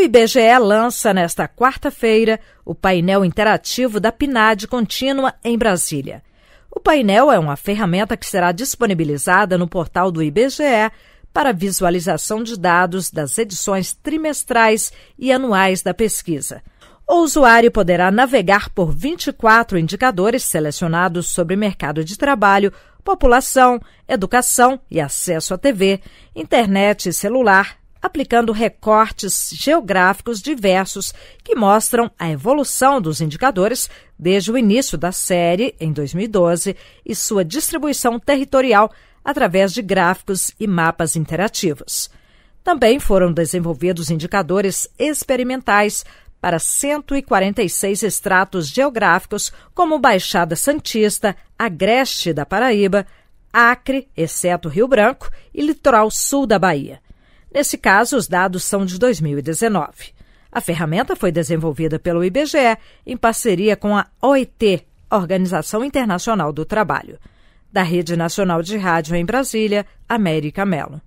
O IBGE lança nesta quarta-feira o painel interativo da PNAD contínua em Brasília. O painel é uma ferramenta que será disponibilizada no portal do IBGE para visualização de dados das edições trimestrais e anuais da pesquisa. O usuário poderá navegar por 24 indicadores selecionados sobre mercado de trabalho, população, educação e acesso à TV, internet e celular, aplicando recortes geográficos diversos que mostram a evolução dos indicadores desde o início da série, em 2012, e sua distribuição territorial através de gráficos e mapas interativos. Também foram desenvolvidos indicadores experimentais para 146 estratos geográficos, como Baixada Santista, Agreste da Paraíba, Acre, exceto Rio Branco, e Litoral Sul da Bahia. Nesse caso, os dados são de 2019. A ferramenta foi desenvolvida pelo IBGE em parceria com a OIT, Organização Internacional do Trabalho. Da Rede Nacional de Rádio em Brasília, América Mello.